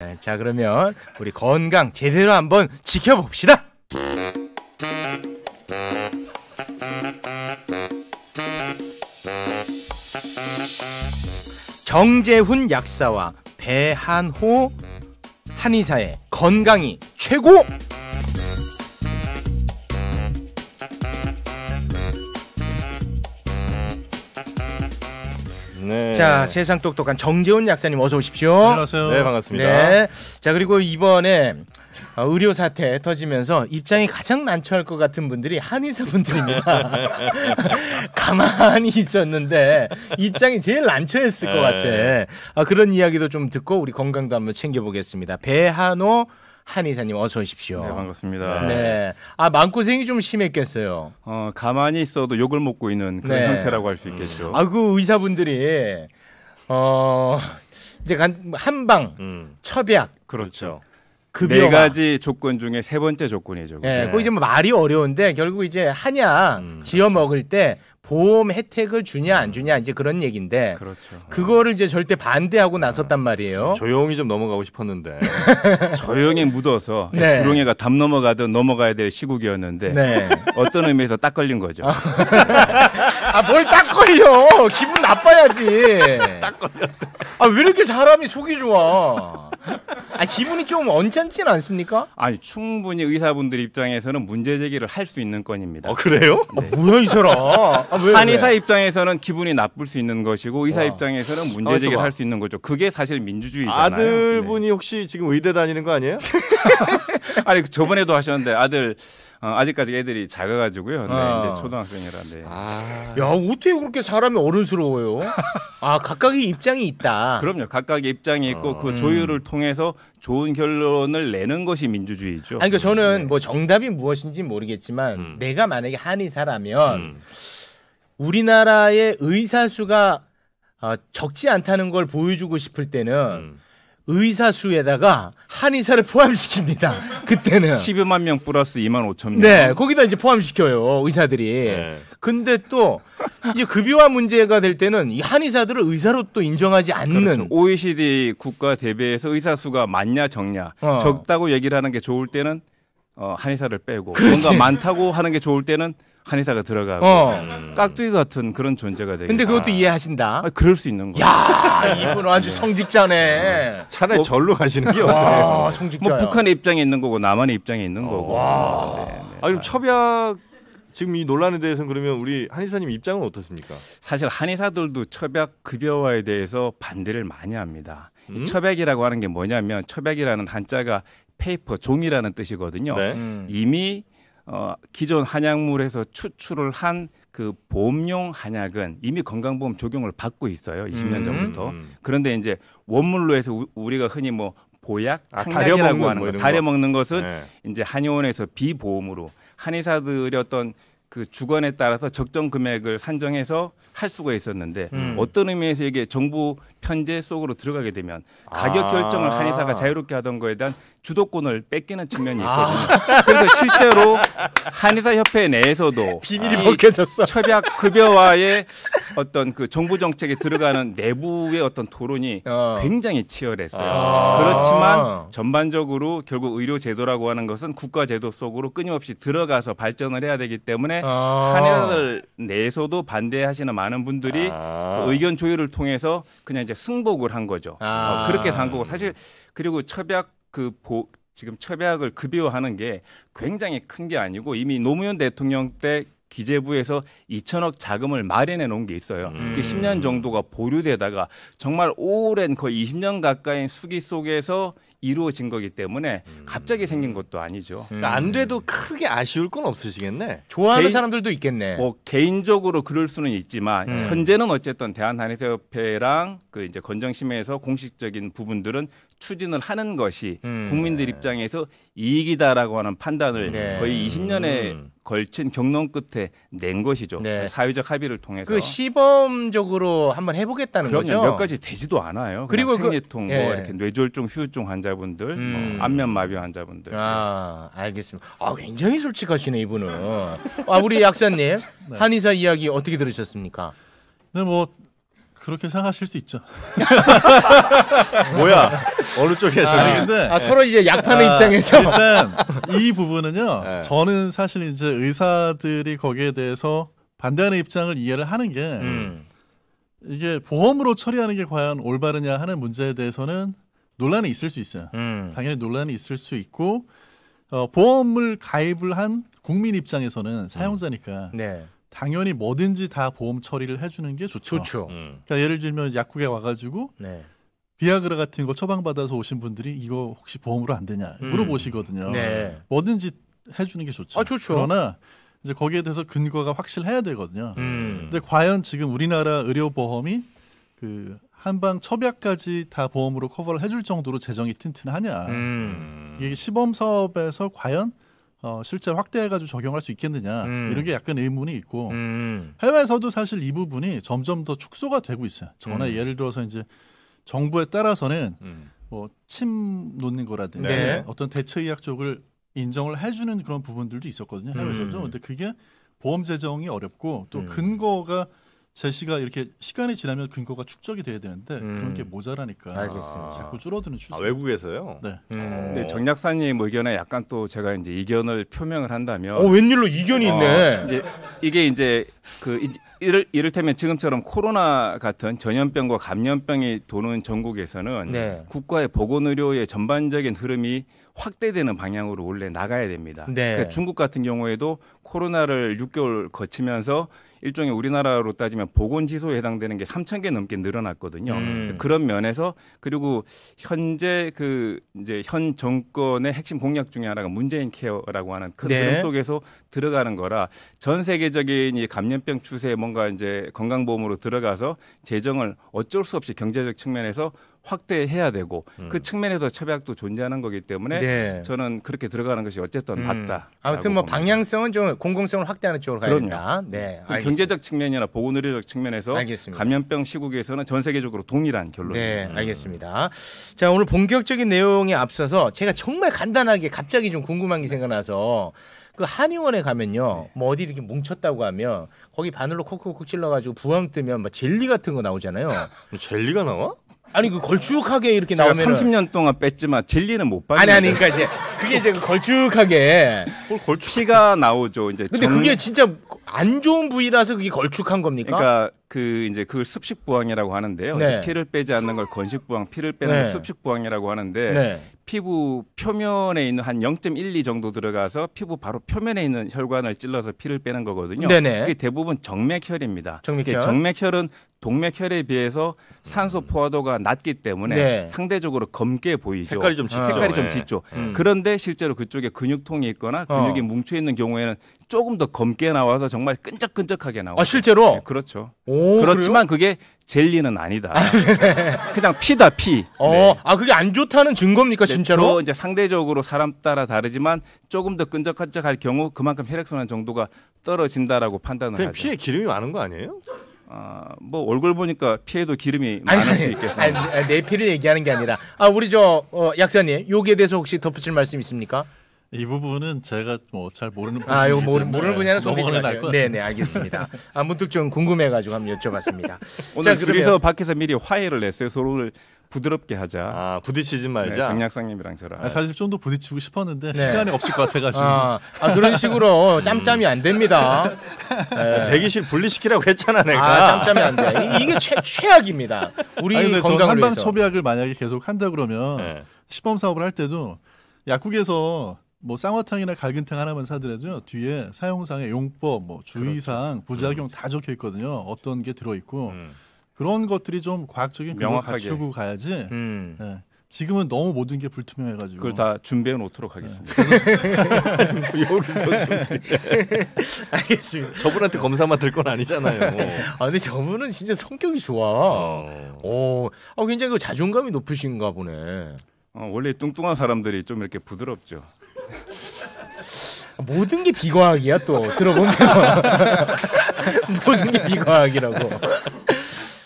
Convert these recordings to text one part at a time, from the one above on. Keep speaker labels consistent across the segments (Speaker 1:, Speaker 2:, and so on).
Speaker 1: 네, 자 그러면 우리 건강 제대로 한번 지켜봅시다. 정재훈 약사와 배한호 한의사의 건강이 최고! 자, 네. 세상 똑똑한 정재훈 약사님 어서 오십시오. 네, 안녕하세요. 네, 반갑습니다. 네. 자, 그리고 이번에 어, 의료 사태 터지면서 입장이 가장 난처할 것 같은 분들이 한의사분들입니다. 가만히 있었는데 입장이 제일 난처했을 것 네. 같아. 아, 그런 이야기도 좀 듣고 우리 건강도 한번 챙겨보겠습니다. 배한호 한의사님 어서 오십시오. 네 반갑습니다. 네. 아 마음고생이 좀 심했겠어요.
Speaker 2: 어 가만히 있어도 욕을 먹고 있는 그런 네. 형태라고 할 수 있겠죠. 음. 아,
Speaker 1: 아그 의사분들이 어 이제 한방 음. 첩약
Speaker 2: 그렇죠. 급여네 가지 조건 중에 세 번째 조건이죠. 예, 네, 네. 그 이제
Speaker 1: 말이 어려운데 결국 이제 한약 음, 지어 그렇죠. 먹을 때 보험 혜택을 주냐 안 주냐 이제 그런 얘기인데 그렇죠. 그거를 이제 절대 반대하고 아, 나섰단 말이에요. 조용히 좀 넘어가고 싶었는데
Speaker 2: 조용히 묻어서 네. 구렁이가 담 넘어가든 넘어가야 될 시국이었는데 네. 어떤 의미에서 딱 걸린 거죠.
Speaker 1: 아뭘딱 아, 걸려? 기분 나빠야지.
Speaker 2: 딱 걸렸다.
Speaker 1: 아왜 이렇게 사람이 속이 좋아?
Speaker 2: 아 기분이 좀 언짢진 않습니까? 아니 충분히 의사분들 입장에서는 문제 제기를 할 수 있는 건입니다. 아, 그래요? 네. 아, 뭐야 이 사람? 아, 왜, 한의사 왜? 입장에서는 기분이 나쁠 수 있는 것이고 의사 와. 입장에서는 아, 문제 제기를 할 수 있는 거죠. 그게 사실 민주주의잖아요. 아들분이
Speaker 3: 네. 혹시 지금 의대 다니는 거 아니에요?
Speaker 2: 아니 그 저번에도 하셨는데 아들 어, 아직까지 애들이 작아가지고요. 네, 아. 이제 초등학생이라. 네. 아. 야
Speaker 3: 어떻게 그렇게 사람이 어른스러워요?
Speaker 2: 아 각각의 입장이 있다. 그럼요. 각각의 입장이 있고 어. 그 조율을 통해서 좋은 결론을 내는 것이 민주주의죠. 아니, 그러니까
Speaker 1: 저는 네. 뭐 정답이 무엇인지 모르겠지만 음. 내가 만약에 한의사라면. 음. 우리나라의 의사 수가 어, 적지 않다는 걸 보여주고 싶을 때는 음. 의사 수에다가
Speaker 2: 한의사를 포함시킵니다. 그때는 12만 명 플러스 2만 5천 명. 네, 거기다 이제 포함시켜요 의사들이. 네.
Speaker 1: 근데 또이 급여화 문제가 될 때는 이 한의사들을 의사로 또 인정하지 않는. 그렇죠.
Speaker 2: OECD 국가 대비해서 의사 수가 많냐 적냐 어. 적다고 얘기를 하는 게 좋을 때는 어, 한의사를 빼고 그렇지. 뭔가 많다고 하는 게 좋을 때는 한의사가 들어가고 어. 음. 깍두기 같은 그런 존재가 되겠 근데 그것도 이해하신다. 아, 그럴 수 있는 거. 야 이분 아주 성직자네. 차라리 뭐, 절로 가시는 게 아, 어때요? 성직자. 뭐 북한의 입장에 있는 거고 남한의 입장에 있는 어. 거고. 와. 네, 네. 아 그럼
Speaker 3: 첩약 지금 이 논란에 대해서 그러면 우리 한의사님 입장은 어떻습니까?
Speaker 2: 사실 한의사들도 첩약 급여화에 대해서 반대를 많이 합니다. 음? 첩약이라고 하는 게 뭐냐면 첩약이라는 한자가 페이퍼 종이라는 뜻이거든요. 네. 음. 이미 어, 기존 한약물에서 추출을 한 그 보험용 한약은 이미 건강보험 적용을 받고 있어요. 20년 음. 전부터. 음. 그런데 이제 원물로 해서 우, 우리가 흔히 뭐 보약, 아, 탕약이라고 하는 뭐 거, 다려 먹는 것은 네. 이제 한의원에서 비보험으로 한의사들이 어떤 그 주관에 따라서 적정 금액을 산정해서 할 수가 있었는데 음. 어떤 의미에서 이게 정부 편제 속으로 들어가게 되면 아. 가격 결정을 한의사가 자유롭게 하던 거에 대한 주도권을 뺏기는 측면이 아. 있거든요. 그래서 실제로 한의사 협회 내에서도 비밀이 벗겨졌어. 협약 급여와의 어떤 그 정부 정책에 들어가는 내부의 어떤 토론이 어. 굉장히 치열했어요. 아. 그렇지만 전반적으로 결국 의료 제도라고 하는 것은 국가 제도 속으로 끊임없이 들어가서 발전을 해야 되기 때문에 아. 한의사들 내에서도 반대하시는 많은 분들이 아. 그 의견 조율을 통해서 그냥 이제 승복을 한 거죠. 아. 어, 그렇게 산 거고 사실 그리고 첩약 그 보, 지금 첩약을 급여하는 게 굉장히 큰 게 아니고 이미 노무현 대통령 때 기재부에서 2천억 자금을 마련해 놓은 게 있어요. 음. 그 10년 정도가 보류되다가 정말 오랜 거의 20년 가까이 수기 속에서 이루어진 거기 때문에 음. 갑자기 생긴 것도 아니죠. 그러니까 안 돼도 크게 아쉬울 건 없으시겠네. 좋아하는 개인-
Speaker 1: 사람들도 있겠네. 뭐
Speaker 2: 개인적으로 그럴 수는 있지만 음. 현재는 어쨌든 대한한의사협회랑 그 이제 건정심의에서 공식적인 부분들은 추진을 하는 것이 음. 국민들 입장에서 이익이다라고 하는 판단을 네. 거의 20년에 음. 걸친 경론 끝에 낸 것이죠. 네. 사회적 합의를 통해서. 그
Speaker 1: 시범적으로 한번 해보겠다는 그럼요. 거죠. 몇 가지 되지도 않아요. 그리고 그통뭐 예. 이렇게
Speaker 2: 뇌졸중, 휴유증 환자 환자분들, 뭐 음. 뭐 안면 마비 환자분들. 아 알겠습니다. 아 굉장히 솔직하시네 이분은.
Speaker 1: 아 우리 약사님 네. 한의사 이야기 어떻게 들으셨습니까? 네, 뭐
Speaker 4: 그렇게 생각하실 수 있죠.
Speaker 3: 뭐야 어느 쪽이야 저는. 아, 근데 아, 서로 이제 약파는 아, 입장에서 일단 이
Speaker 4: 부분은요. 네. 저는 사실 이제 의사들이 거기에 대해서 반대하는 입장을 이해를 하는 게 음. 이게 보험으로 처리하는 게 과연 올바르냐 하는 문제에 대해서는 논란이 있을 수 있어요. 음. 당연히 논란이 있을 수 있고 어, 보험을 가입을 한 국민 입장에서는 음. 사용자니까 음. 네. 당연히 뭐든지 다 보험 처리를 해주는 게 좋죠. 좋죠. 음. 그러니까 예를 들면 약국에 와가지고 네. 비아그라 같은 거 처방받아서 오신 분들이 이거 혹시 보험으로 안 되냐 음. 물어보시거든요. 네. 뭐든지 해주는 게 좋죠. 아, 좋죠. 그러나 이제 거기에 대해서 근거가 확실해야 되거든요. 음. 근데 과연 지금 우리나라 의료보험이 그 한방 첩약까지 다 보험으로 커버를 해줄 정도로 재정이 튼튼하냐. 음. 이게 시범 사업에서 과연 어, 실제 확대해가지고 적용할 수 있겠느냐 음. 이런 게 약간 의문이 있고 음. 해외에서도 사실 이 부분이 점점 더 축소가 되고 있어요. 저나 음. 예를 들어서 이제 정부에 따라서는 음. 뭐침 놓는 거라든지 네. 어떤 대처 의학 쪽을 인정을 해주는 그런 부분들도 있었거든요 해외에서도 음. 근데 그게 보험 재정이 어렵고 또 근거가 제시가 이렇게 시간이 지나면 근거가 축적이 돼야 되는데 음. 그런 게 음. 모자라니까
Speaker 3: 알겠습니다. 자꾸
Speaker 2: 줄어드는 추세. 아, 외국에서요? 네. 음. 네, 정 약사님 의견에 약간 또 제가 이제 이견을 표명을 한다면 어, 웬일로 이견이 어, 있네. 이제 이게 이제 그 이를, 이를테면 지금처럼 코로나 같은 전염병과 감염병이 도는 전국에서는 네. 국가의 보건의료의 전반적인 흐름이 확대되는 방향으로 원래 나가야 됩니다. 네. 그러니까 중국 같은 경우에도 코로나를 6개월 거치면서 일종의 우리나라로 따지면 보건 지소에 해당되는 게 3천 개 넘게 늘어났거든요. 음. 그런 면에서 그리고 현재 그 이제 현 정권의 핵심 공약 중에 하나가 문재인 케어라고 하는 큰 네. 흐름 속에서 들어가는 거라 전 세계적인 이 감염병 추세에 뭔가 이제 건강보험으로 들어가서 재정을 어쩔 수 없이 경제적 측면에서 확대해야 되고 그 음. 그 측면에서 협약도 존재하는 거기 때문에 네. 저는 그렇게 들어가는 것이 어쨌든 음. 맞다. 아무튼 뭐 봅니다. 방향성은 좀
Speaker 1: 공공성을 확대하는 쪽으로 가야 된다. 네. 그
Speaker 2: 경제적 측면이나 보건의료적 측면에서 알겠습니다. 감염병 시국에서는 전 세계적으로 동일한 결론입니다. 네, 음. 알겠습니다. 자, 오늘 본격적인 내용에
Speaker 1: 앞서서 제가 정말 간단하게 갑자기 좀 궁금한 게 생각나서 그 한의원에 가면요. 네. 뭐 어디 이렇게 뭉쳤다고 하면 거기 바늘로 콕콕콕 찔러가지고 부항 뜨면 막 뭐 젤리 같은 거
Speaker 2: 나오잖아요. 뭐 젤리가 나와? 아니 그 걸쭉하게 이렇게 나오면 30년 동안 뺐지만 진리는 못 봤는데. 아니 아니 그러니까 이제 그게 이제 그 걸쭉하게 걸쭉 피가 나오죠. 이제 근데 정... 그게 진짜 안 좋은 부위라서 그게 걸쭉한 겁니까? 그러니까 그 이제 그 습식 부항이라고 하는데요. 네. 피를 빼지 않는 걸 건식 부항, 피를 빼는 네. 습식 부항이라고 하는데 네. 피부 표면에 있는 한 0.12 정도 들어가서 피부 바로 표면에 있는 혈관을 찔러서 피를 빼는 거거든요. 네네. 그게 대부분 정맥혈입니다. 정맥혈. 정맥혈은 동맥혈에 비해서 산소 포화도가 낮기 때문에 네. 상대적으로 검게 보이죠. 색깔이 좀 짙죠. 색깔이 좀 짙죠. 네. 음. 그런데 실제로 그쪽에 근육통이 있거나 근육이 어. 뭉쳐 있는 경우에는 조금 더 검게 나와서 정말 끈적끈적하게 나와요. 아, 실제로? 네, 그렇죠. 오, 그렇지만 그래요? 그게 젤리는 아니다. 아, 네. 그냥 피다 피. 어, 네. 아 그게 안 좋다는 증거입니까 네, 진짜로? 이제 상대적으로 사람 따라 다르지만 조금 더 끈적끈적할 경우 그만큼 혈액순환 정도가 떨어진다라고 판단을 하죠. 피에 기름이 많은 거 아니에요? 아뭐 얼굴 보니까 피에도 기름이 많을 아니, 수 있겠어요. 아니, 내 피를 얘기하는 게 아니라 아 우리 저 어, 약사님
Speaker 1: 여기에 대해서 혹시 덧붙일 말씀 있습니까? 이 부분은 제가 뭐잘 모르는 아, 이거 모르, 모르는 분야는 손대지 마세요. 네, 네, 알겠습니다. 아, 문득 좀 궁금해가지고 한번 여쭤봤습니다. 오늘 자,
Speaker 2: 그래서 밖에서 미리 화해를 냈어요. 서로를 부드럽게 하자. 아, 부딪히지 네, 말자. 네, 장약상님이랑 저랑. 아, 사실
Speaker 4: 좀 더 부딪히고 싶었는데 네. 시간이 없을 것 같아가지고.
Speaker 3: 아, 아 그런 식으로 음. 짬짬이 안 됩니다. 아, 네. 대기실 분리시키라고 했잖아 내가. 아, 짬짬이 안 돼. 이게 최,
Speaker 1: 최악입니다. 우리 아니, 건강을 한방 위해서.
Speaker 4: 초비약을 만약에 계속 한다 그러면 네. 시범 사업을 할 때도 약국에서 뭐 쌍화탕이나 갈근탕 하나만 사더라도 요 뒤에 사용상의 용법, 뭐 주의사항, 그렇죠. 부작용 그렇죠. 다 적혀 있거든요. 어떤 게 들어 있고 음. 그런 것들이 좀 과학적인 근거 갖추고 가야지. 음. 네. 지금은 너무 모든 게
Speaker 3: 불투명해가지고 그걸 다
Speaker 2: 준비해 놓도록 하겠습니다. 네. 여기서
Speaker 3: 알겠습니다. 저분한테 검사만 들 건 아니잖아요. 아 근데 저분은 진짜 성격이 좋아.
Speaker 1: 어, 어 아, 굉장히 그 자존감이 높으신가 보네. 어, 원래 뚱뚱한
Speaker 2: 사람들이 좀 이렇게 부드럽죠.
Speaker 1: 모든 게 비과학이야 또 들어보면 모든 게 비과학이라고.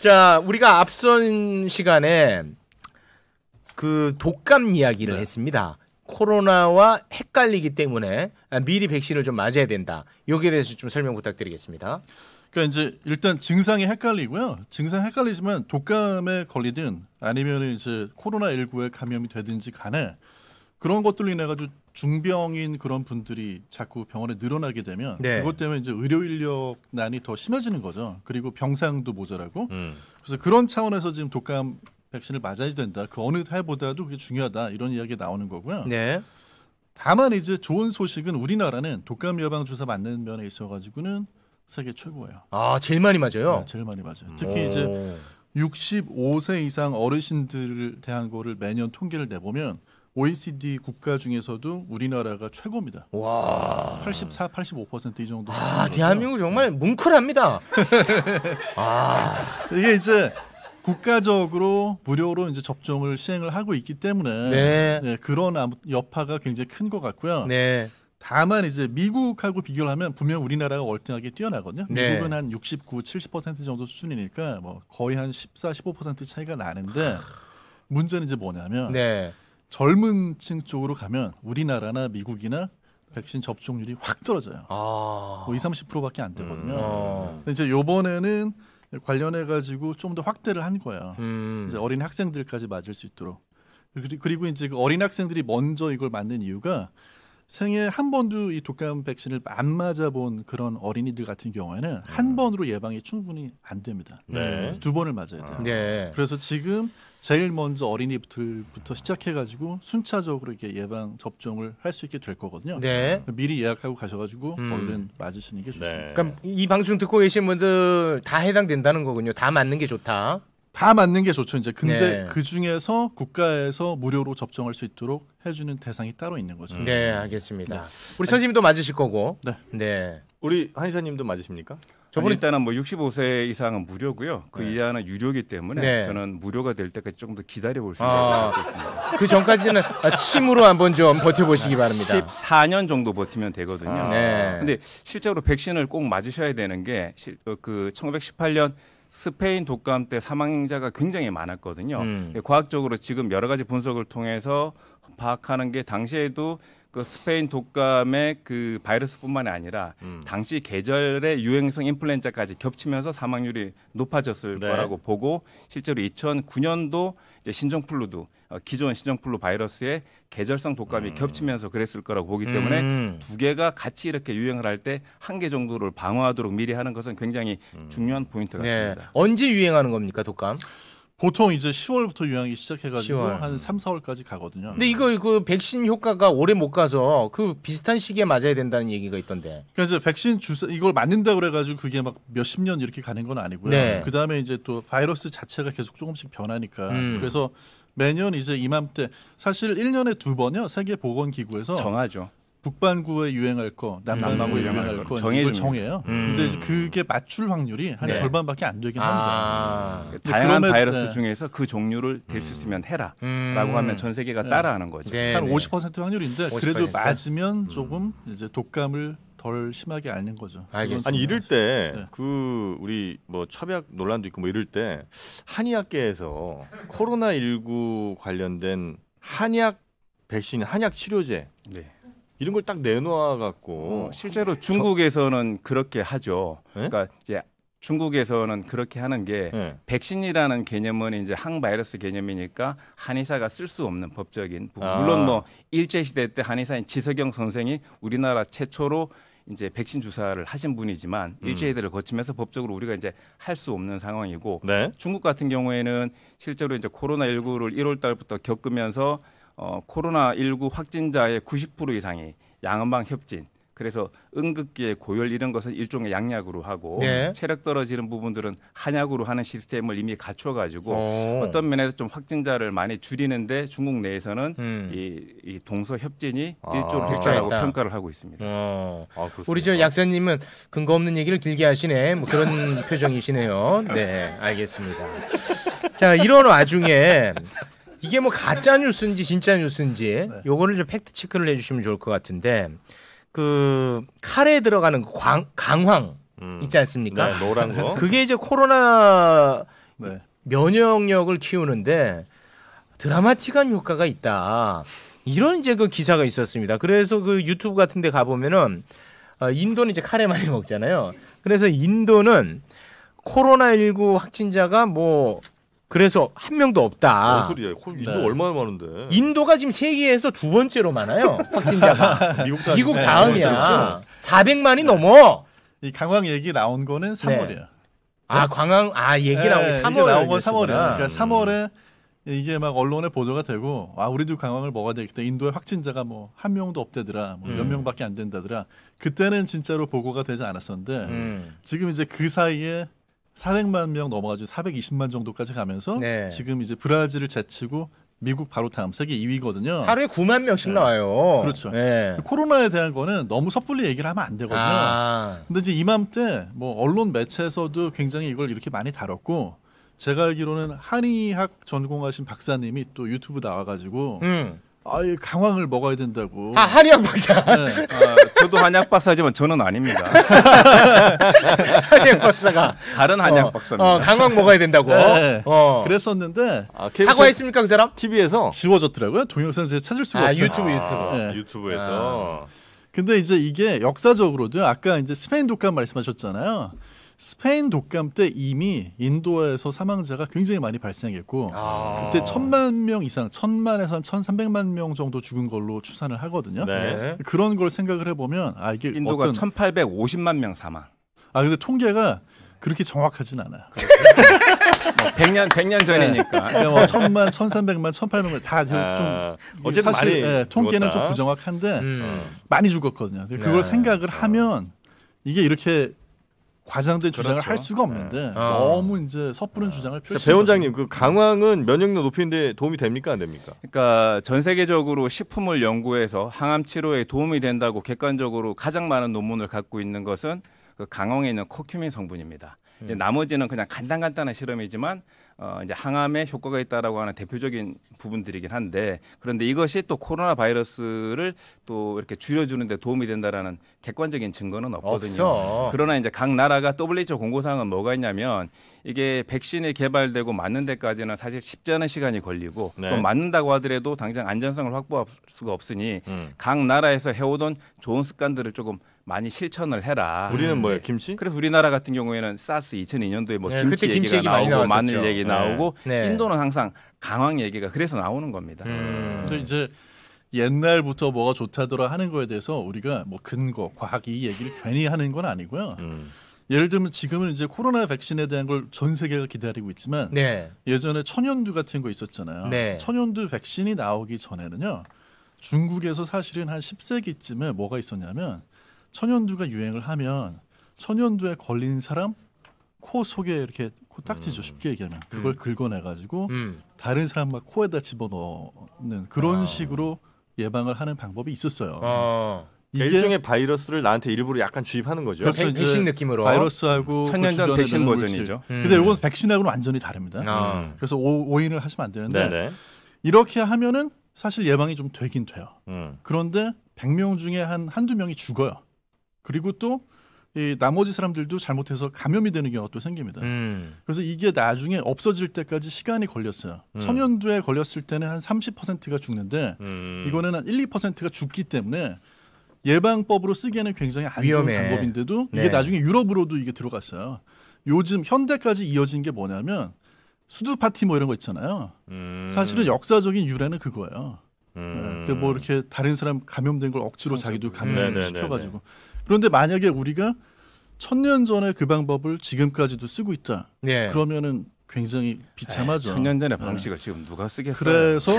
Speaker 1: 자 우리가 앞선 시간에 그 독감 이야기를 네. 했습니다. 코로나와 헷갈리기 때문에 미리 백신을 좀 맞아야 된다. 여기에 대해서 좀 설명 부탁드리겠습니다. 그러니까 이제 일단 증상이 헷갈리고요. 증상
Speaker 4: 헷갈리지만 독감에 걸리든 아니면 이제 코로나 19에 감염이 되든지 간에 그런 것들로 인해 가지고 중병인 그런 분들이 자꾸 병원에 늘어나게 되면 네. 그것 때문에 이제 의료 인력난이 더 심해지는 거죠. 그리고 병상도 모자라고. 음. 그래서 그런 차원에서 지금 독감 백신을 맞아야 된다. 그 어느 해보다도 그게 중요하다. 이런 이야기 가 나오는 거고요. 네. 다만 이제 좋은 소식은 우리나라는 독감 예방 주사 맞는 면에 있어 가지고는 세계 최고예요.
Speaker 1: 아, 제일 많이 맞아요. 네, 제일 많이 맞아요. 특히 오. 이제
Speaker 4: 65세 이상 어르신들을 대한 거를 매년 통계를 내보면 OECD 국가 중에서도 우리나라가 최고입니다. 와. 84, 85%이 정도. 아, 대한민국 정말 네. 뭉클합니다. 아. 이게 이제 국가적으로 무료로 이제 접종을 시행을 하고 있기 때문에 네. 네, 그런 여파가 굉장히 큰 것 같고요. 네. 다만 이제 미국하고 비교를 하면 분명 우리나라가 월등하게 뛰어나거든요. 네. 미국은 한 69, 70% 정도 수준이니까 뭐 거의 한 14, 15% 차이가 나는데 문제는 이제 뭐냐면 네. 젊은 층 쪽으로 가면 우리나라나 미국이나 백신 접종률이 확 떨어져요. 아. 뭐 2, 30%밖에 안 되거든요. 음. 어. 근데 이제 요번에는 관련해 가지고 좀 더 확대를 한 거야. 음. 이제 어린 학생들까지 맞을 수 있도록. 그리고 이제 그 어린 학생들이 먼저 이걸 맞는 이유가 생애 한 번도 이 독감 백신을 안 맞아본 그런 어린이들 같은 경우에는 음. 한 번으로 예방이 충분히 안 됩니다. 네. 두 번을 맞아야 돼요. 네. 그래서 지금 제일 먼저 어린이부터 시작해가지고 순차적으로 이렇게 예방 접종을 할 수 있게 될 거거든요. 네. 미리 예약하고 가셔가지고 음. 얼른 맞으시는 게 네. 좋습니다. 네. 그러니까
Speaker 1: 이 방송 듣고 계신 분들 다 해당된다는 거군요. 다 맞는 게 좋다. 다 맞는 게 좋죠 이제 근데 네.
Speaker 4: 그 중에서 국가에서 무료로 접종할 수 있도록 해주는 대상이 따로 있는 거죠. 네 알겠습니다.
Speaker 2: 네. 우리 선생님도 맞으실 거고. 네. 네. 우리 한의사님도 맞으십니까? 저번에 때는 뭐 65세 이상은 무료고요. 그 네. 이하는 유료이기 때문에 네. 저는 무료가 될 때까지 조금 더 기다려 볼 수 있을 것 아.
Speaker 1: 같습니다. 그 전까지는 아, 침으로 한번 좀 버텨보시기 바랍니다.
Speaker 2: 14년 정도 버티면 되거든요. 아. 네. 근데 실제로 백신을 꼭 맞으셔야 되는 게그 어, 1918년 스페인 독감 때 사망자가 굉장히 많았거든요. 음. 과학적으로 지금 여러 가지 분석을 통해서 파악하는 게 당시에도 그 스페인 독감의 그 바이러스뿐만이 아니라 음. 당시 계절의 유행성 인플루엔자까지 겹치면서 사망률이 높아졌을 네. 거라고 보고 실제로 2009년도 이제 신종플루도 어, 기존 신종플루 바이러스의 계절성 독감이 음. 겹치면서 그랬을 거라고 보기 때문에 음. 두 개가 같이 이렇게 유행을 할 때 한 개 정도를 방어하도록 미리 하는 것은 굉장히 음. 중요한 포인트 네. 같습니다. 네. 언제 유행하는 겁니까 독감? 보통 이제 10월부터 유행하기 시작해가지고 10월.
Speaker 4: 한 3, 음. 4월까지 가거든요. 근데 이거
Speaker 1: 그 백신 효과가 오래 못 가서 그 비슷한 시기에 맞아야 된다는 얘기가 있던데. 그러니까 이제
Speaker 4: 백신 주사 이걸 맞는다 그래가지고 그게 막 몇십 년 이렇게 가는 건
Speaker 1: 아니고요. 네. 그 다음에 이제 또 바이러스
Speaker 4: 자체가 계속 조금씩 변하니까 음. 그래서 매년 이제 이맘때 사실 1년에 두 번요 세계 보건기구에서 정하죠. 북반구에 유행할 거, 남반구에 음, 유행할 거정해주 정해요. 음. 근데 그게 맞출 확률이 한 네. 절반밖에 안 되긴 아. 합니다. 음. 다양한 바이러스 네.
Speaker 2: 중에서 그 종류를 될수 음. 있으면 해라라고 음. 하면 전 세계가 네. 따라하는 거죠.
Speaker 4: 한 50% 확률인데 50%? 그래도 맞으면 음. 조금 이제 독감을 덜 심하게 앓는 거죠. 알겠습니다. 아니 이럴
Speaker 3: 때그 네. 우리 뭐 첩약 논란도 있고 뭐 이럴 때 한의학계에서 코로나 19 관련된 한약
Speaker 2: 백신, 한약 치료제 네. 이런 걸 딱 내놓아 갖고 어, 실제로 중국에서는 그렇게 하죠. 네? 그러니까 이제 중국에서는 그렇게 하는 게 네. 백신이라는 개념은 이제 항바이러스 개념이니까 한의사가 쓸 수 없는 법적인 부분. 아. 물론 뭐 일제 시대 때 한의사인 지석영 선생이 우리나라 최초로 이제 백신 주사를 하신 분이지만 음. 일제시대를 거치면서 법적으로 우리가 이제 할 수 없는 상황이고 네? 중국 같은 경우에는 실제로 이제 코로나 19를 1월 달부터 겪으면서 어, 코로나19 확진자의 90% 이상이 양은방 협진 그래서 응급기에 고열 이런 것은 일종의 양약으로 하고 네. 체력 떨어지는 부분들은 한약으로 하는 시스템을 이미 갖춰가지고 오. 어. 어떤 면에서 좀 확진자를 많이 줄이는데 중국 내에서는 음. 이, 이 동서 협진이 일조를 했다라고 아. 평가를 하고 있습니다. 어. 아, 우리 저
Speaker 1: 약사님은 근거 없는 얘기를 길게 하시네 뭐 그런 표정이시네요.
Speaker 2: 네 알겠습니다.
Speaker 1: 자 이런 와중에 이게 뭐 가짜 뉴스인지 진짜 뉴스인지 네. 요거를 좀 팩트 체크를 해주시면 좋을 것 같은데 그 칼에 들어가는 그 광, 강황 음. 있지 않습니까? 네, 노란 거. 그게 이제 코로나 네. 면역력을 키우는데 드라마틱한 효과가 있다. 이런 이제 그 기사가 있었습니다. 그래서 그 유튜브 같은 데 가보면은 어, 인도는 이제 카레 많이 먹잖아요. 그래서 인도는 코로나19 확진자가 뭐 그래서 한 명도 없다. 소리야.
Speaker 3: 그 인도 네. 얼마나 많은데.
Speaker 1: 인도가 지금 세계에서 두 번째로 많아요. 확진자가. 미국, 미국 다음이야. 400만이 그렇죠, 그렇죠. 넘어. 이 강황 얘기 나온 거는 3월이야. 아, 네. 아, 광 아, 얘기 나온 게 3월. 나온 건 3월이야. 그러니까
Speaker 4: 3월에 음. 이게 막 언론에 보도가 되고 아 우리도 강황을 먹어야 되겠다 인도의 확진자가 뭐 한 명도 없대더라 뭐 음. 명밖에 안 된다더라 그때는 진짜로 보고가 되지 않았었는데 음. 지금 이제 그 사이에 400만 명 넘어가지고 420만 정도까지 가면서 네. 지금 이제 브라질을 제치고 미국 바로 다음 세계 2위거든요. 하루에 9만 명씩 네. 나와요. 그렇죠. 네. 코로나에 대한 거는 너무 섣불리 얘기를 하면 안 되거든요. 아. 근데 이제 이맘때 뭐 언론 매체에서도 굉장히 이걸 이렇게 많이 다뤘고 제가 알기로는 한의학 전공하신 박사님이 또 유튜브 나와가지고 음. 아예 강황을 먹어야 된다고. 아한의
Speaker 1: 박사. 네.
Speaker 4: 아, 저도 한의 박사지만 저는 아닙니다.
Speaker 1: 한의 박사가 다른 한의 어, 박사입니다. 어, 강황 먹어야 된다고. 네. 어. 그랬었는데 아, 아 사과했습니까
Speaker 4: 그 사람? TV에서 지워졌더라고요. 동영상 제가 찾을 수가 아, 없어요. 유튜브 아. 유튜브. 네. 유튜브에서. 아. 근데 이제 이게 역사적으로도 아까 이제 스페인 독감 말씀하셨잖아요. 스페인 독감 때 이미 인도에서 사망자가 굉장히 많이 발생했고 아. 그때 천만 명 이상 천만에서 한 천삼백만 명 정도 죽은 걸로 추산을 하거든요. 네. 그런 걸 생각을 해보면 아 이게 인도가 어떤... 1850만 명 사망. 아 근데 통계가 그렇게 정확하진 않아요.
Speaker 2: 1 0 0년1 0 0년 전이니까. 네, 그러니까 뭐 천만,
Speaker 4: 천삼백만, 천팔백만 다좀 아. 어쨌든 사실 네, 통계는 좀 부정확한데 음. 많이 죽었거든요. 그걸 네. 생각을 어. 하면
Speaker 3: 이게 이렇게 과장된 주장을 그렇죠. 할 수가
Speaker 4: 없는데 네. 너무 이제 섣부른 주장을 펼치.
Speaker 3: 배 원장님 그 강황은 면역력 높이는데 도움이 됩니까 안 됩니까?
Speaker 2: 그러니까 전 세계적으로 식품을 연구해서 항암 치료에 도움이 된다고 객관적으로 가장 많은 논문을 갖고 있는 것은 그 강황에 있는 코큐민 성분입니다. 이제 음. 나머지는 그냥 간단간단한 실험이지만 어, 이제 항암에 효과가 있다라고 하는 대표적인 부분들이긴 한데 그런데 이것이 또 코로나 바이러스를 또 이렇게 줄여주는데 도움이 된다라는 객관적인 증거는 없거든요. 없어. 그러나 이제 각 나라가 WHO 공고사항은 뭐가 있냐면 이게 백신이 개발되고 맞는 데까지는 사실 쉽지 않은 시간이 걸리고 네. 또 맞는다고 하더라도 당장 안전성을 확보할 수가 없으니 음. 각 나라에서 해오던 좋은 습관들을 조금 많이 실천을 해라. 우리는 뭐예요, 네. 김치? 그래서 우리나라 같은 경우에는 사스 2002년도에 뭐 네, 김치 얘기 김치 얘기 나오고 마늘 얘기 나오고 네. 인도는 항상 강황 얘기가 그래서 나오는 겁니다. 음. 그 이제
Speaker 4: 옛날부터 뭐가 좋다더라 하는 거에 대해서 우리가 뭐 근거, 과학 이 얘기를 괜히 하는 건 아니고요. 음. 예를 들면 지금은 이제 코로나 백신에 대한 걸 전 세계가 기다리고 있지만 네. 예전에 천연두 같은 거 있었잖아요. 네. 천연두 백신이 나오기 전에는요. 중국에서 사실은 한 10세기쯤에 뭐가 있었냐면 천연두가 유행을 하면 천연두에 걸린 사람 코 속에 이렇게 코딱지죠 음. 쉽게 얘기하면 음. 그걸 음. 긁어내가지고 음. 다른 사람 막 코에다 집어넣는 그런 아. 식으로
Speaker 3: 예방을 하는 방법이 있었어요. 아. 이게 그 일종의 바이러스를 나한테 일부러 약간 주입하는 거죠. 그렇죠. 백, 백신 느낌으로 바이러스하고 천년 음. 전그 백신 버전이죠. 음. 근데
Speaker 4: 이건 백신하고는 완전히 다릅니다. 아. 그래서 오, 인을 하시면 안 되는데 네네. 이렇게 하면은 사실 예방이 좀 되긴 돼요. 그런데 100명 중에 한 한두 명이 죽어요. 그리고 또 이 나머지 사람들도 잘못해서 감염이 되는 경우가 또 생깁니다. 음. 그래서 이게 나중에 없어질 때까지 시간이 걸렸어요. 음. 천연두에 걸렸을 때는 한 30%가 죽는데 음. 이거는 한 1, 2%가 죽기 때문에 예방법으로 쓰기에는 굉장히 안 좋은 위험해. 방법인데도 이게 네. 나중에 유럽으로도 이게 들어갔어요. 요즘 현대까지 이어진 게 뭐냐면 수두 파티 뭐 이런 거 있잖아요. 음. 사실은 역사적인 유래는 그거예요. 음. 네. 그 뭐 이렇게 다른 사람 감염된 걸 억지로 자기도 감염시켜가지고 네, 네, 네, 그런데 만약에 우리가 천년 전에 그 방법을 지금까지도 쓰고 있다. 예. 그러면은 굉장히 비참하죠. 예, 천년 전의 예. 방식을 네. 지금 누가 쓰겠어요? 그래서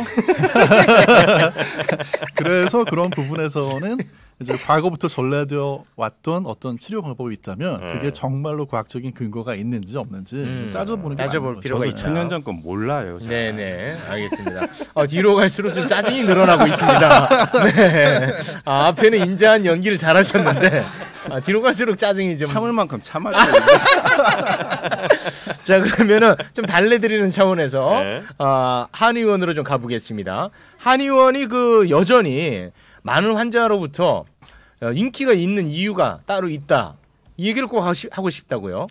Speaker 4: 그래서 그런 부분에서는 이제 과거부터 전래되어 왔던 어떤 치료 방법이 있다면 음. 그게 정말로 과학적인 근거가 있는지 없는지 음. 따져보는 게 따져볼 필요가 있죠. 2년전
Speaker 1: 건 몰라요. 제가. 네네 알겠습니다. 어, 뒤로 갈수록 좀 짜증이 늘어나고 있습니다. 네. 아, 앞에는 인자한 연기를 잘하셨는데 아, 뒤로 갈수록 짜증이 좀 참을 만큼 참아요. 자 그러면은 좀 달래드리는 차원에서 네. 아, 한 의원으로 좀 가보겠습니다. 한 의원이 그 여전히 많은 환자로부터 어, 인기가 있는 이유가 따로 있다.
Speaker 2: 이 얘기를 꼭 하고 싶다고요.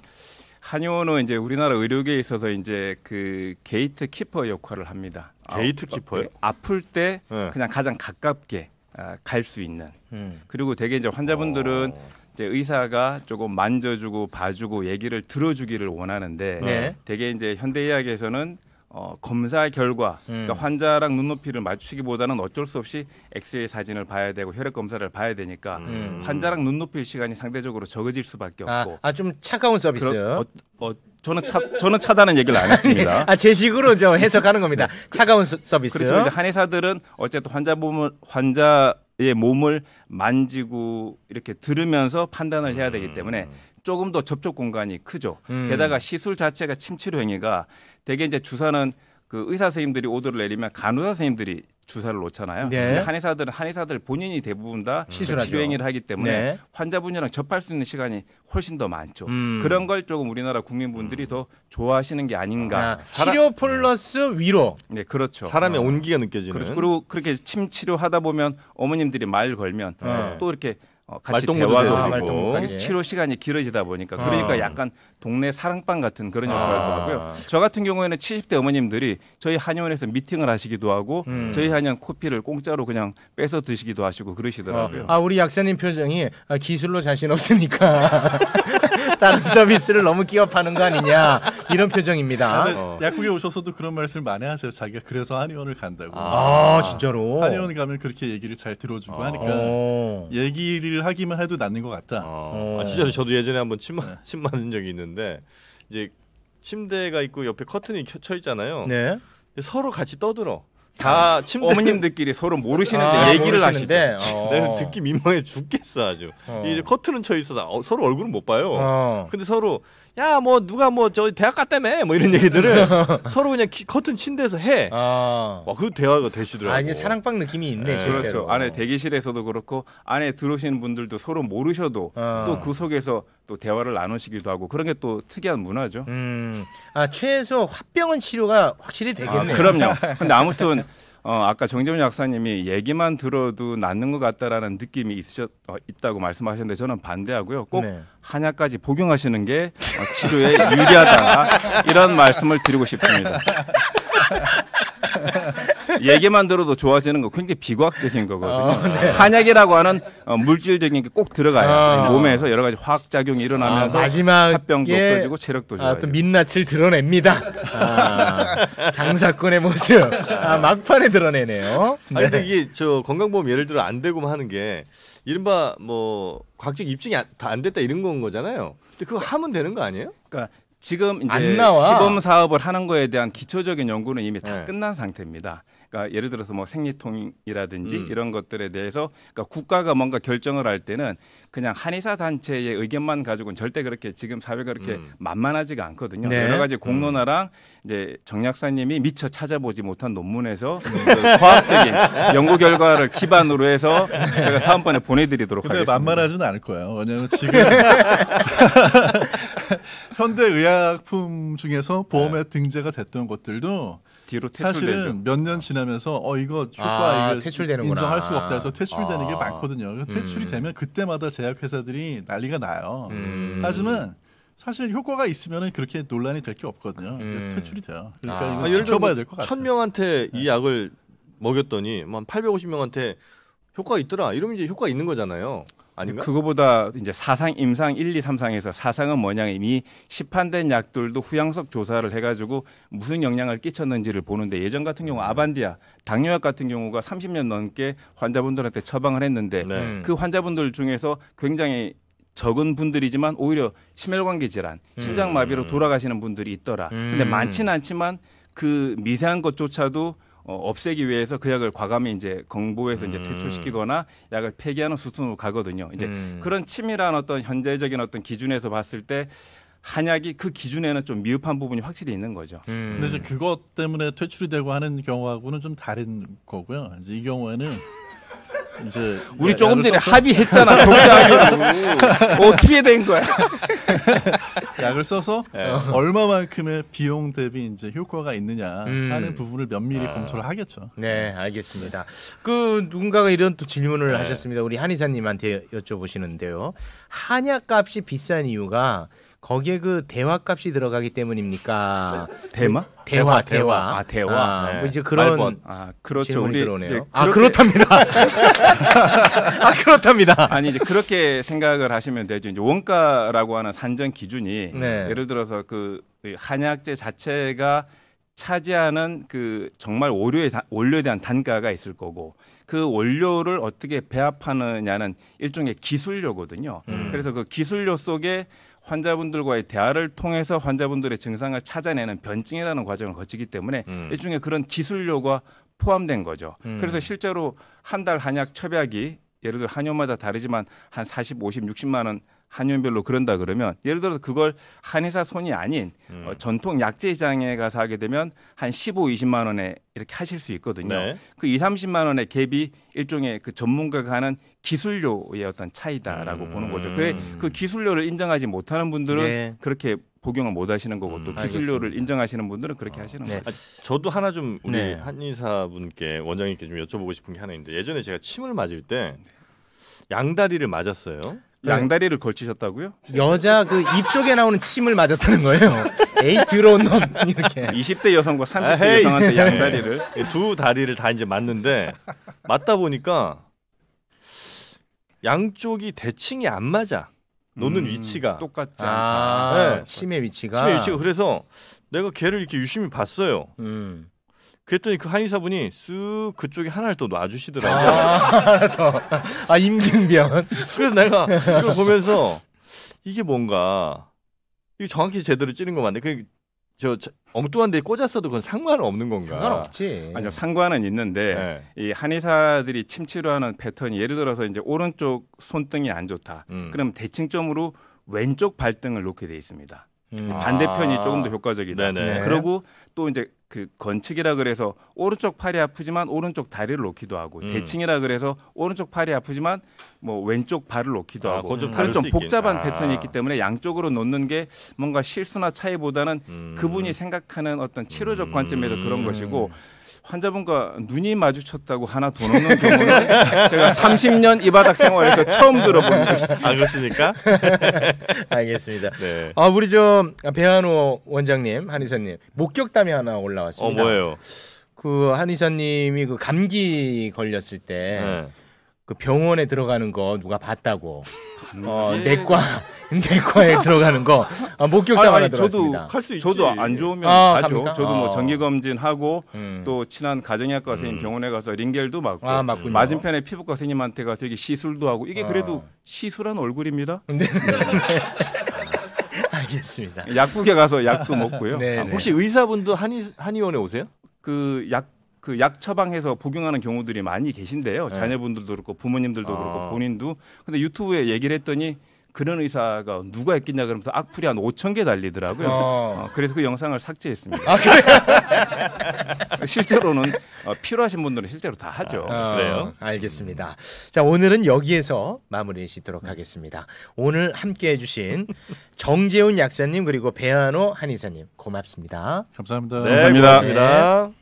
Speaker 2: 한의원은 이제 우리나라 의료계에 있어서 이제 그 게이트 키퍼 역할을 합니다. 게이트 어, 키퍼요? 예, 아플 때 네. 그냥 가장 가깝게 아, 갈수 있는. 음. 그리고 대개 이제 환자분들은 어. 이제 의사가 조금 만져주고 봐주고 얘기를 들어주기를 원하는데 네. 되게 이제 현대의학에서는 어, 검사 결과, 그러니까 음. 그러니까 환자랑 눈높이를 맞추기보다는 어쩔 수 없이 엑스레이 사진을 봐야 되고 혈액 검사를 봐야 되니까 음. 환자랑 눈높이 시간이 상대적으로 적어질 수밖에 아, 없고. 아, 아좀 차가운 서비스요. 어, 어, 저는 차 저는 차다는 얘기를 안 했습니다. 아, 제 식으로 저 해석하는 겁니다. 네. 차가운 서비스. 그렇죠. 한의사들은 어쨌든 환자 몸을 환자의 몸을 만지고 이렇게 들으면서 판단을 해야 되기 음. 때문에 조금 더 접촉 공간이 크죠. 음. 게다가 시술 자체가 침치료 행위가 대개 이제 주사는 그 의사 선생님들이 오더를 내리면 간호사 선생님들이 주사를 놓잖아요. 네. 한의사들은 한의사들 본인이 대부분 다시술 음. 치료행위를 하기 때문에 네. 환자분이랑 접할 수 있는 시간이 훨씬 더 많죠. 음. 그런 걸 조금 우리나라 국민분들이 음. 더 좋아하시는 게 아닌가. 아, 사람, 치료 플러스 위로. 네, 그렇죠. 사람의 어. 온기가 느껴지는. 그렇죠. 그리고 그렇게 침 치료하다 보면 어머님들이 말 걸면 네. 또 이렇게 어, 같이 대화도 되고 아, 예. 치료 시간이 길어지다 보니까 아. 그러니까 아. 약간 동네 사랑방 같은 그런 아. 역할을 하고요. 저 같은 경우에는 70대 어머님들이 저희 한의원에서 미팅을 하시기도 하고 음. 저희 한의원 코피를 공짜로 그냥 뺏어 드시기도 하시고 그러시더라고요. 어.
Speaker 1: 아 우리 약사님 표정이 기술로 자신 없으니까 다른 서비스를 너무 기업하는 거 아니냐 이런 표정입니다. 어. 약국에
Speaker 4: 오셔서도 그런 말씀을 많이 하세요. 자기가 그래서 한의원을 간다고. 아, 아 진짜로. 한의원 가면
Speaker 3: 그렇게 얘기를 잘 들어주고 아. 하니까 어. 얘기를 하기만 해도 낫는 것 같다. 어. 어. 아, 진짜로 저도 예전에 한번 침, 네. 침 맞은 적이 있는데 이제 침대가 있고 옆에 커튼이 켜, 쳐 있잖아요. 네. 서로 같이 떠들어. 다 아, 침, 어머님들끼리
Speaker 2: 서로 모르시는데 아, 얘기를 모르시는데? 하시대. 어. 내가 듣기 민망해 죽겠어
Speaker 3: 아주. 어. 이제 커튼은 쳐 있어서 어, 서로 얼굴은 못 봐요. 어. 근데 서로 야뭐 누가 뭐저 대학 갔다며 뭐 이런 얘기들을
Speaker 2: 서로 그냥 키, 커튼 침대에서 해. 아. 와그 대화가 되시더라고. 아 이제 사랑방 느낌이 있네 네. 실제로. 그렇죠. 안에 대기실에서도 그렇고 안에 들어오시는 분들도 서로 모르셔도 아. 또그 속에서 또 대화를 나누시기도 하고 그런 게 또 특이한 문화죠. 음. 아 최소 화병은
Speaker 1: 치료가 확실히 되겠네요. 아, 그럼요. 근데 아무튼
Speaker 2: 어, 아까 정재훈 약사님이 얘기만 들어도 낫는 것 같다라는 느낌이 있으셨 어, 있다고 말씀하셨는데 저는 반대하고요. 꼭 네. 한약까지 복용하시는 게 어, 치료에 유리하다 이런 말씀을 드리고 싶습니다. 얘기만 들어도 좋아지는 거 굉장히 비과학적인 거거든요. 어, 네. 한약이라고 하는 어, 물질적인 게 꼭 들어가요. 어. 아. 몸에서 여러 가지 화학 작용이 일어나면서 아, 마지막 병도 없어지고 체력도 좋아고 아, 또
Speaker 1: 민낯을 드러냅니다. 아.
Speaker 3: 아, 장사꾼의 모습 아, 막판에 드러내네요. 네. 아니 이게 저 건강보험 예를 들어 안 되고만 하는 게 이른바 뭐 과학적 입증이 다 안 됐다 이런
Speaker 2: 건 거잖아요. 근데 그거 하면 되는 거 아니에요? 그러니까 지금 이제 시범 사업을 하는 거에 대한 기초적인 연구는 이미 다 네. 끝난 상태입니다. 그러니까 예를 들어서 뭐 생리통이라든지 음. 이런 것들에 대해서 그러니까 국가가 뭔가 결정을 할 때는 그냥 한의사 단체의 의견만 가지고는 절대 그렇게 지금 사회가 그렇게 음. 만만하지가 않거든요. 네. 여러 가지 공론화랑 음. 이제 정 약사님이 미처 찾아보지 못한 논문에서 음. 그 과학적인 연구 결과를 기반으로 해서 제가 다음번에 보내드리도록 근데 하겠습니다. 만만하지는 않을 거예요. 왜냐하면 지금
Speaker 4: 현대 의약품 중에서 보험에 네. 등재가 됐던 것들도 뒤로 사실은 몇년 어. 지나면서 어 이거 효과 아, 이거 퇴출되는구나. 인정할 수가 없다 해서 아. 퇴출되는 게 아. 많거든요. 퇴출이 음. 되면 그때마다 제 제약회사들이 난리가 나요.
Speaker 3: 음. 하지만
Speaker 4: 사실 효과가 있으면 그렇게 논란이 될 게 없거든요. 음. 퇴출이 돼요. 그러니까 아. 이거 아, 지켜봐야 될 것 같아요. 천
Speaker 3: 명한테 이 네. 약을 먹였더니 뭐한 850명한테
Speaker 2: 효과 있더라. 이러면 이제 효과 있는 거잖아요. 아닌가? 그거보다 이제 사상 임상 1, 2, 3상에서 사상은 뭐냐 이미 시판된 약들도 후양석 조사를 해가지고 무슨 영향을 끼쳤는지를 보는데 예전 같은 경우 음. 아반디아 당뇨약 같은 경우가 30년 넘게 환자분들한테 처방을 했는데 네. 음. 그 환자분들 중에서 굉장히 적은 분들이지만 오히려 심혈관계 질환, 음. 심장마비로 돌아가시는 분들이 있더라. 근데 많지는 않지만 그 미세한 것조차도 어, 없애기 위해서 그 약을 과감히 이제 공부해서 이제 음. 퇴출시키거나 약을 폐기하는 수순으로 가거든요. 이제 음. 그런 치밀한 어떤 현재적인 어떤 기준에서 봤을 때 한약이 그 기준에는 좀 미흡한 부분이 확실히 있는 거죠. 음. 근데 이제
Speaker 4: 그것 때문에 퇴출이 되고 하는 경우하고는 좀 다른 거고요. 이제 이 경우에는 이제 우리 조금 전에 써서? 합의했잖아. 경제하기로 어, 어떻게 된 거야?
Speaker 1: 약을 써서
Speaker 4: 네. 얼마만큼의 비용 대비 이제
Speaker 1: 효과가 있느냐 음. 하는 부분을 면밀히 아. 검토를 하겠죠. 네, 알겠습니다. 그 누군가가 이런 또 질문을 네. 하셨습니다. 우리 한의사님한테 여쭤보시는데요. 한약 값이 비싼 이유가 거기에 그 대화 값이 들어가기 때문입니까? 대마? 그 대화, 아, 대화, 대화. 아, 대화. 아, 네. 뭐 이제 그런 말벗. 아, 그렇죠. 우리 들어오네요. 아, 그렇답니다. 아, 그렇답니다. 아니 이제
Speaker 2: 그렇게 생각을 하시면 되죠. 이제 원가라고 하는 산정 기준이 네. 예를 들어서 그 한약재 자체가 차지하는 그 정말 원료에, 원료에 대한 단가가 있을 거고 그 원료를 어떻게 배합하느냐는 일종의 기술료거든요. 음. 그래서 그 기술료 속에 환자분들과의 대화를 통해서 환자분들의 증상을 찾아내는 변증이라는 과정을 거치기 때문에 음. 일종의 그런 기술료가 포함된 거죠. 음. 그래서 실제로 한 달 한약 처약이 예를 들어 한약마다 다르지만 한 40, 50, 60만 원 한의원별로 그런다 그러면 예를 들어서 그걸 한의사 손이 아닌 음. 어, 전통 약재장에 가서 하게 되면 한 15, 20만 원에 이렇게 하실 수 있거든요. 네. 그 2, 30만 원의 갭이 일종의 그 전문가가 하는 기술료의 어떤 차이다라고 음. 보는 거죠. 그래 그 기술료를 인정하지 못하는 분들은 네. 그렇게 복용을 못 하시는 거고 음, 또 기술료를 알겠습니다. 인정하시는 분들은 그렇게 어, 하시는 네. 거죠. 아, 저도 하나 좀 우리 네. 한의사분께 원장님께 좀 여쭤보고 싶은 게 하나 있는데 예전에
Speaker 3: 제가 침을 맞을 때 양다리를 맞았어요. 네. 양다리를 걸치셨다고요?
Speaker 1: 여자 그 입속에 나오는 침을 맞았다는 거예요. 에이 들어놈
Speaker 3: 이렇게. 20대 여성과 30대 아, 여성한테 네. 양다리를 두 다리를 다 이제 맞는데 맞다 보니까 양쪽이 대칭이 안 맞아. 놓는 음, 위치가 똑같지 아, 않다. 아, 네. 침의 위치가. 침의 위치가 그래서 내가 걔를 이렇게 유심히 봤어요. 음. 그랬더니 그 한의사분이 쓱 그쪽에 하나를 또 놔주시더라고요. 아, 임 아, 임진병. 그래서 내가 그걸 보면서 이게 뭔가 이게 정확히 제대로 찌는거 맞네. 그 저, 엉뚱한 데
Speaker 2: 꽂았어도 그건 상관없는 건가? 상관없지. 아니요 상관은 있는데 네. 이 한의사들이 침치료 하는 패턴이 예를 들어서 이제 오른쪽 손등이 안 좋다. 음. 그럼 대칭점으로 왼쪽 발등을 놓게 돼 있습니다. 음. 반대편이 아. 조금 더 효과적이다. 네네. 네. 그리고 또 이제 그건축이라 그래서 오른쪽 팔이 아프지만 오른쪽 다리를 놓기도 하고 음. 대칭이라 그래서 오른쪽 팔이 아프지만 뭐 왼쪽 발을 놓기도 아, 하고 그건 좀런좀 복잡한 아. 패턴이 있기 때문에 양쪽으로 놓는 게 뭔가 실수나 차이보다는 음. 그분이 생각하는 어떤 치료적 음. 관점에서 그런 것이고 환자분과 눈이 마주쳤다고 하나 돈없는 경우는 제가 30년 이 바닥 생활에서 처음 들어봅니다. 아 그렇습니까? 알겠습니다. 네.
Speaker 1: 아 우리 저 배한호 원장님, 한의사님 목격담이 하나 올라왔습니다. 어 뭐예요? 그 한의사님이 그 감기 걸렸을 때. 네. 그 병원에 들어가는 거 누가 봤다고 어 내과 내과에 들어가는 거 아, 목격담 하나 들었습니다. 저도 저도 안 좋으면 아, 가죠. 갑니까? 저도 뭐 어.
Speaker 2: 정기 검진 하고 음. 또 친한 가정의학과 선생님 음. 병원에 가서 링겔도 맞고 아, 맞군요. 맞은편에 피부과 선생님한테 가서 이게 시술도 하고 이게 어. 그래도 어. 시술한 얼굴입니다. 네. 알겠습니다. 약국에 가서 약도 먹고요. 네, 네. 혹시 의사분도 한의 한의원에 오세요? 그약 그약 처방해서 복용하는 경우들이 많이 계신데요. 네. 자녀분들도 그렇고 부모님들도 아. 그렇고 본인도. 근데 유튜브에 얘기를 했더니 그런 의사가 누가 있겠냐 그러면서 악플이 한 5천 개 달리더라고요. 어. 어, 그래서 그 영상을 삭제했습니다. 아, 그래요? 실제로는 어, 필요하신 분들은 실제로 다 하죠. 아, 어, 그래요?
Speaker 1: 알겠습니다. 자 오늘은 여기에서 마무리 짓도록 하겠습니다. 오늘 함께해 주신 정재훈 약사님 그리고 배한호 한의사님 고맙습니다. 감사합니다. 네, 네 감사합니다. 고맙습니다.